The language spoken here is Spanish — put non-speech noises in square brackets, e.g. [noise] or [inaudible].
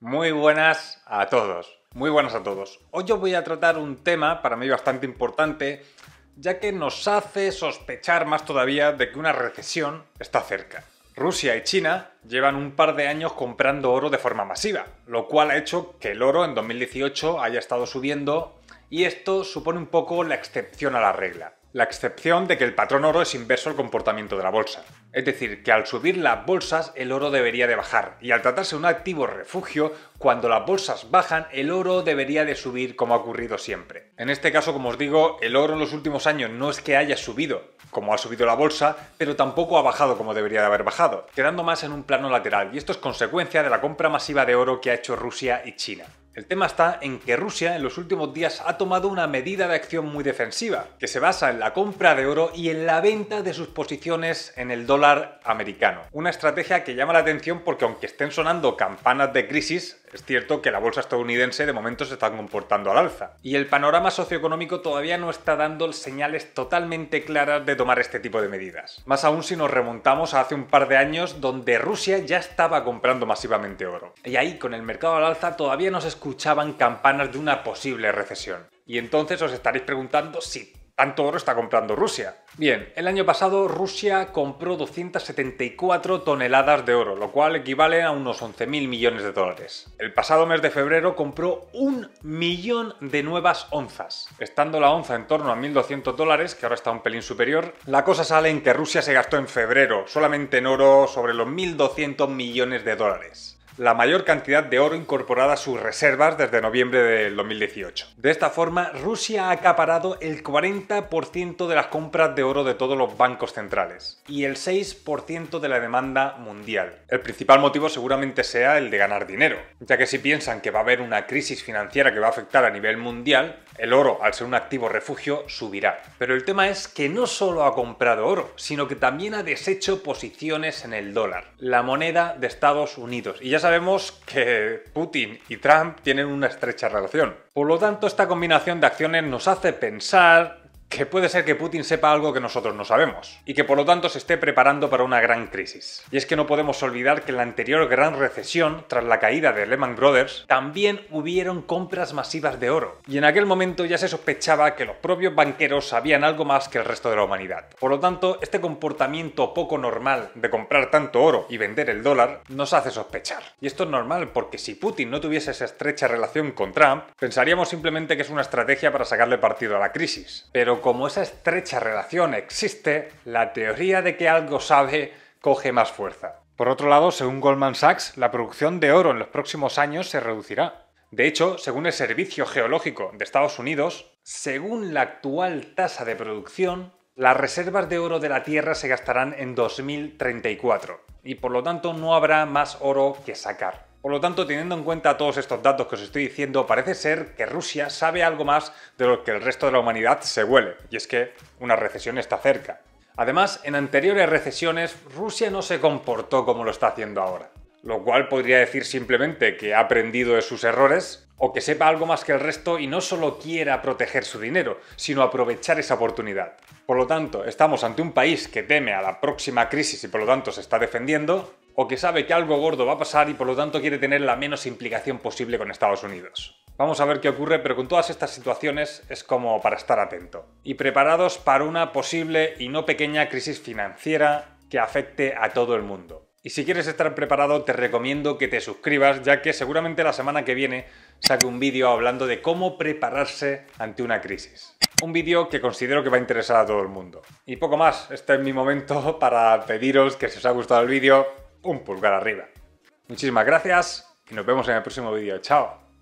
Muy buenas a todos, muy buenas a todos. Hoy os voy a tratar un tema para mí bastante importante, ya que nos hace sospechar más todavía de que una recesión está cerca. Rusia y China llevan un par de años comprando oro de forma masiva, lo cual ha hecho que el oro en 2018 haya estado subiendo y esto supone un poco la excepción a la regla. La excepción de que el patrón oro es inverso al comportamiento de la bolsa. Es decir, que al subir las bolsas el oro debería de bajar y al tratarse de un activo refugio, cuando las bolsas bajan, el oro debería de subir como ha ocurrido siempre. En este caso, como os digo, el oro en los últimos años no es que haya subido, como ha subido la bolsa, pero tampoco ha bajado como debería de haber bajado, quedando más en un plano lateral, y esto es consecuencia de la compra masiva de oro que ha hecho Rusia y China. El tema está en que Rusia en los últimos días ha tomado una medida de acción muy defensiva, que se basa en la compra de oro y en la venta de sus posiciones en el dólar americano. Una estrategia que llama la atención porque aunque estén sonando campanas de crisis, es cierto que la bolsa estadounidense de momento se está comportando al alza. Y el panorama socioeconómico todavía no está dando señales totalmente claras de tomar este tipo de medidas. Más aún si nos remontamos a hace un par de años donde Rusia ya estaba comprando masivamente oro. Y ahí, con el mercado al alza, todavía nos escuchaban campanas de una posible recesión. Y entonces os estaréis preguntando si ¿Cuánto oro está comprando Rusia. Bien, el año pasado Rusia compró 274 toneladas de oro, lo cual equivale a unos 11.000 millones de dólares. El pasado mes de febrero compró un millón de nuevas onzas. Estando la onza en torno a 1.200 dólares, que ahora está un pelín superior, la cosa sale en que Rusia se gastó en febrero solamente en oro sobre los 1.200 millones de dólares la mayor cantidad de oro incorporada a sus reservas desde noviembre del 2018. De esta forma, Rusia ha acaparado el 40% de las compras de oro de todos los bancos centrales y el 6% de la demanda mundial. El principal motivo seguramente sea el de ganar dinero, ya que si piensan que va a haber una crisis financiera que va a afectar a nivel mundial, el oro, al ser un activo refugio, subirá. Pero el tema es que no solo ha comprado oro, sino que también ha deshecho posiciones en el dólar, la moneda de Estados Unidos. Y ya sabemos que Putin y Trump tienen una estrecha relación. Por lo tanto, esta combinación de acciones nos hace pensar que puede ser que Putin sepa algo que nosotros no sabemos, y que por lo tanto se esté preparando para una gran crisis. Y es que no podemos olvidar que en la anterior gran recesión, tras la caída de Lehman Brothers, también hubieron compras masivas de oro, y en aquel momento ya se sospechaba que los propios banqueros sabían algo más que el resto de la humanidad. Por lo tanto, este comportamiento poco normal de comprar tanto oro y vender el dólar nos hace sospechar. Y esto es normal, porque si Putin no tuviese esa estrecha relación con Trump, pensaríamos simplemente que es una estrategia para sacarle partido a la crisis. Pero como esa estrecha relación existe, la teoría de que algo sabe coge más fuerza. Por otro lado, según Goldman Sachs, la producción de oro en los próximos años se reducirá. De hecho, según el Servicio Geológico de Estados Unidos, según la actual tasa de producción, las reservas de oro de la Tierra se gastarán en 2034 y por lo tanto no habrá más oro que sacar. Por lo tanto, teniendo en cuenta todos estos datos que os estoy diciendo, parece ser que Rusia sabe algo más de lo que el resto de la humanidad se huele, y es que una recesión está cerca. Además, en anteriores recesiones, Rusia no se comportó como lo está haciendo ahora, lo cual podría decir simplemente que ha aprendido de sus errores o que sepa algo más que el resto y no solo quiera proteger su dinero, sino aprovechar esa oportunidad. Por lo tanto, estamos ante un país que teme a la próxima crisis y por lo tanto se está defendiendo, o que sabe que algo gordo va a pasar y por lo tanto quiere tener la menos implicación posible con Estados Unidos. Vamos a ver qué ocurre, pero con todas estas situaciones es como para estar atento. Y preparados para una posible y no pequeña crisis financiera que afecte a todo el mundo. Y si quieres estar preparado, te recomiendo que te suscribas, ya que seguramente la semana que viene saque un vídeo hablando de cómo prepararse ante una crisis. Un vídeo que considero que va a interesar a todo el mundo. Y poco más, este es mi momento [laughs] para pediros que si os ha gustado el vídeo, un pulgar arriba. Muchísimas gracias y nos vemos en el próximo vídeo. Chao.